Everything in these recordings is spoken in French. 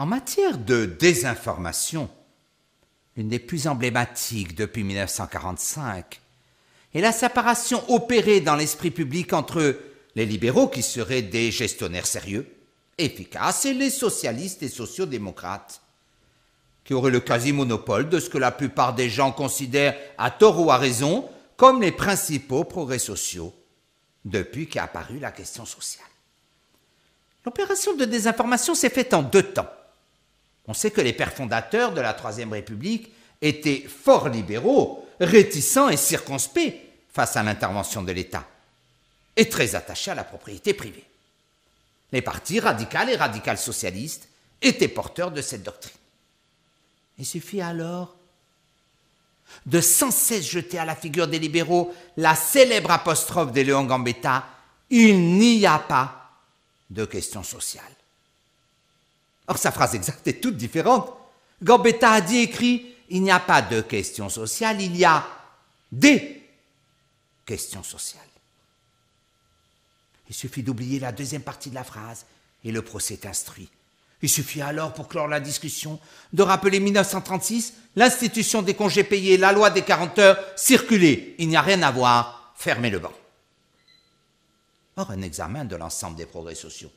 En matière de désinformation, une des plus emblématiques depuis 1945, est la séparation opérée dans l'esprit public entre les libéraux qui seraient des gestionnaires sérieux, efficaces, et les socialistes et sociodémocrates, qui auraient le quasi-monopole de ce que la plupart des gens considèrent, à tort ou à raison, comme les principaux progrès sociaux, depuis qu'est apparue la question sociale. L'opération de désinformation s'est faite en deux temps. On sait que les pères fondateurs de la Troisième République étaient fort libéraux, réticents et circonspects face à l'intervention de l'État, et très attachés à la propriété privée. Les partis radical et radicales socialistes étaient porteurs de cette doctrine. Il suffit alors de sans cesse jeter à la figure des libéraux la célèbre apostrophe de Léon Gambetta Il n'y a pas de question sociale. Or, sa phrase exacte est toute différente. Gambetta a dit écrit Il n'y a pas de questions sociales, il y a des questions sociales. Il suffit d'oublier la deuxième partie de la phrase et le procès est instruit. Il suffit alors, pour clore la discussion, de rappeler 1936, l'institution des congés payés, la loi des 40 heures, circuler, il n'y a rien à voir, fermez le banc. Or, un examen de l'ensemble des progrès sociaux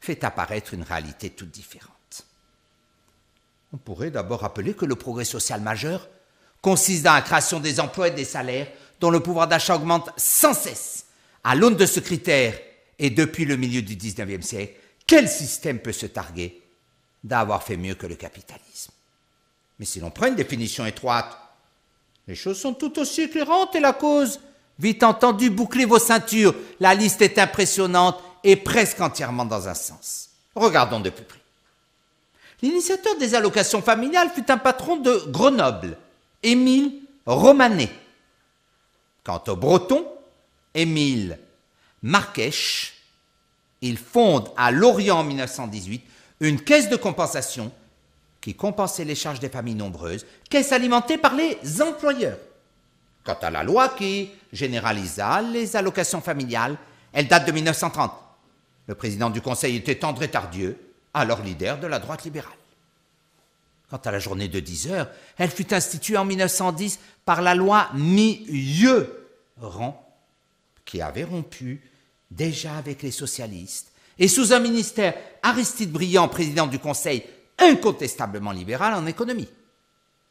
fait apparaître une réalité toute différente. On pourrait d'abord rappeler que le progrès social majeur consiste dans la création des emplois et des salaires dont le pouvoir d'achat augmente sans cesse. À l'aune de ce critère, et depuis le milieu du 19e siècle, quel système peut se targuer d'avoir fait mieux que le capitalisme Mais si l'on prend une définition étroite, les choses sont tout aussi éclairantes et la cause Vite entendu, bouclez vos ceintures, la liste est impressionnante et presque entièrement dans un sens. Regardons de plus près. L'initiateur des allocations familiales fut un patron de Grenoble, Émile Romanet. Quant au breton, Émile Marquèche, il fonde à Lorient en 1918 une caisse de compensation qui compensait les charges des familles nombreuses, caisse alimentée par les employeurs. Quant à la loi qui généralisa les allocations familiales, elle date de 1930. Le président du Conseil était André Tardieu, alors leader de la droite libérale. Quant à la journée de 10 heures, elle fut instituée en 1910 par la loi rang qui avait rompu déjà avec les socialistes, et sous un ministère Aristide Briand, président du Conseil, incontestablement libéral en économie.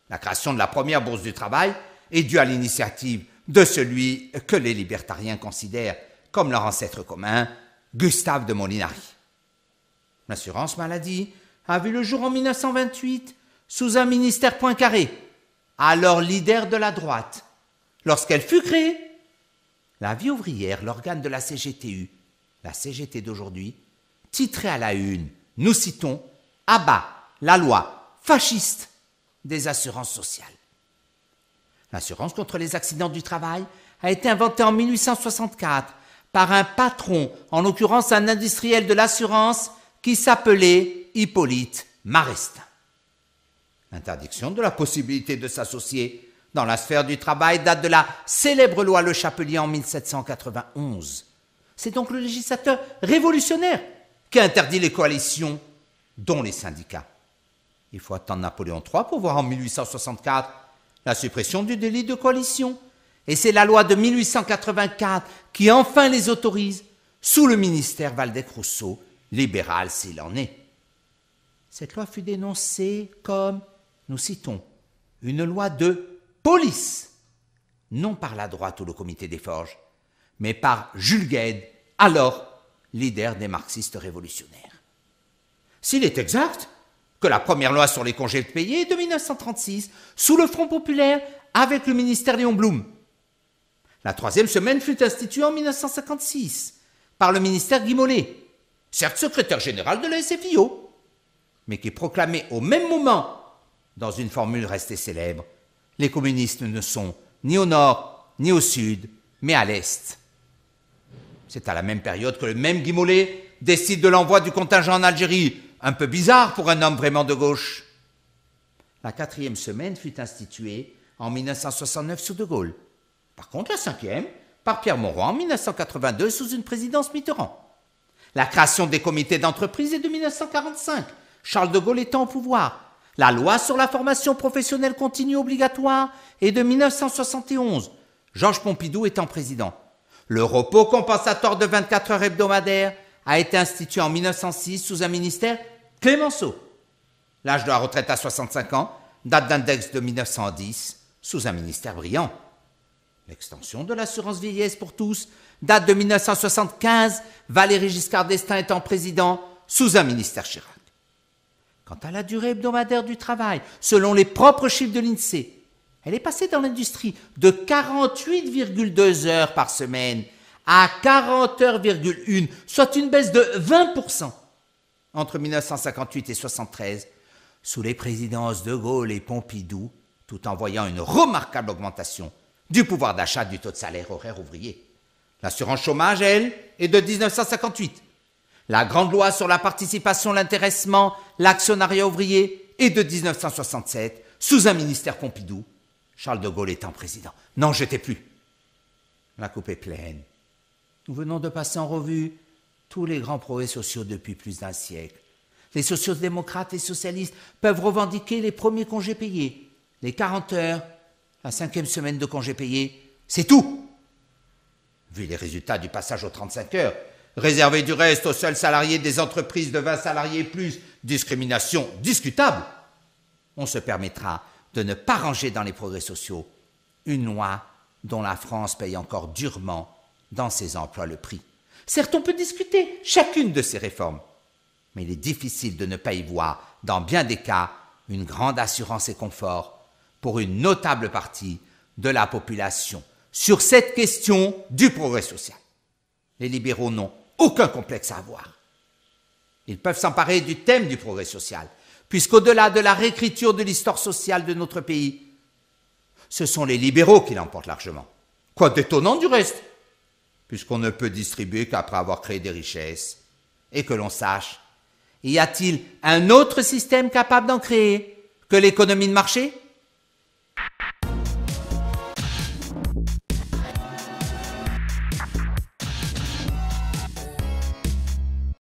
La création de la première bourse du travail est due à l'initiative de celui que les libertariens considèrent comme leur ancêtre commun, Gustave de Molinari. L'assurance maladie a vu le jour en 1928 sous un ministère Poincaré, alors leader de la droite. Lorsqu'elle fut créée, la vie ouvrière, l'organe de la CGTU, la CGT d'aujourd'hui, titrait à la une, nous citons, Abat, la loi fasciste des assurances sociales. L'assurance contre les accidents du travail a été inventée en 1864 par un patron, en l'occurrence un industriel de l'assurance, qui s'appelait Hippolyte Marestin. L'interdiction de la possibilité de s'associer dans la sphère du travail date de la célèbre loi Le Chapelier en 1791. C'est donc le législateur révolutionnaire qui interdit les coalitions, dont les syndicats. Il faut attendre Napoléon III pour voir en 1864 la suppression du délit de coalition et c'est la loi de 1884 qui enfin les autorise, sous le ministère Valdec-Rousseau, libéral s'il en est. Cette loi fut dénoncée comme, nous citons, une loi de police, non par la droite ou le comité des forges, mais par Jules Gued, alors leader des marxistes révolutionnaires. S'il est exact que la première loi sur les congés payés est de 1936, sous le Front populaire, avec le ministère Léon Blum, la troisième semaine fut instituée en 1956 par le ministère Guimolet, certes secrétaire général de la SFIO, mais qui proclamait au même moment, dans une formule restée célèbre, les communistes ne sont ni au nord, ni au sud, mais à l'est. C'est à la même période que le même Guimolet décide de l'envoi du contingent en Algérie, un peu bizarre pour un homme vraiment de gauche. La quatrième semaine fut instituée en 1969 sous De Gaulle par contre, la cinquième, par Pierre Mauroy en 1982 sous une présidence Mitterrand. La création des comités d'entreprise est de 1945, Charles de Gaulle étant au pouvoir. La loi sur la formation professionnelle continue obligatoire est de 1971, Georges Pompidou étant président. Le repos compensatoire de 24 heures hebdomadaires a été institué en 1906 sous un ministère Clémenceau. L'âge de la retraite à 65 ans date d'index de 1910 sous un ministère brillant. L'extension de l'assurance vieillesse pour tous date de 1975, Valéry Giscard d'Estaing étant président sous un ministère Chirac. Quant à la durée hebdomadaire du travail, selon les propres chiffres de l'INSEE, elle est passée dans l'industrie de 48,2 heures par semaine à 40 heures,1, soit une baisse de 20% entre 1958 et 1973, sous les présidences de Gaulle et Pompidou, tout en voyant une remarquable augmentation du pouvoir d'achat du taux de salaire horaire ouvrier. L'assurance chômage, elle, est de 1958. La grande loi sur la participation, l'intéressement, l'actionnariat ouvrier est de 1967, sous un ministère Pompidou, Charles de Gaulle étant président. N'en n'étais plus. La coupe est pleine. Nous venons de passer en revue tous les grands progrès sociaux depuis plus d'un siècle. Les sociodémocrates et socialistes peuvent revendiquer les premiers congés payés, les 40 heures la cinquième semaine de congé payé, c'est tout. Vu les résultats du passage aux 35 heures, réservé du reste aux seuls salariés des entreprises de 20 salariés plus, discrimination discutable, on se permettra de ne pas ranger dans les progrès sociaux une loi dont la France paye encore durement dans ses emplois le prix. Certes, on peut discuter chacune de ces réformes, mais il est difficile de ne pas y voir, dans bien des cas, une grande assurance et confort pour une notable partie de la population sur cette question du progrès social. Les libéraux n'ont aucun complexe à avoir. Ils peuvent s'emparer du thème du progrès social, puisqu'au-delà de la réécriture de l'histoire sociale de notre pays, ce sont les libéraux qui l'emportent largement. Quoi d'étonnant du reste, puisqu'on ne peut distribuer qu'après avoir créé des richesses, et que l'on sache, y a-t-il un autre système capable d'en créer que l'économie de marché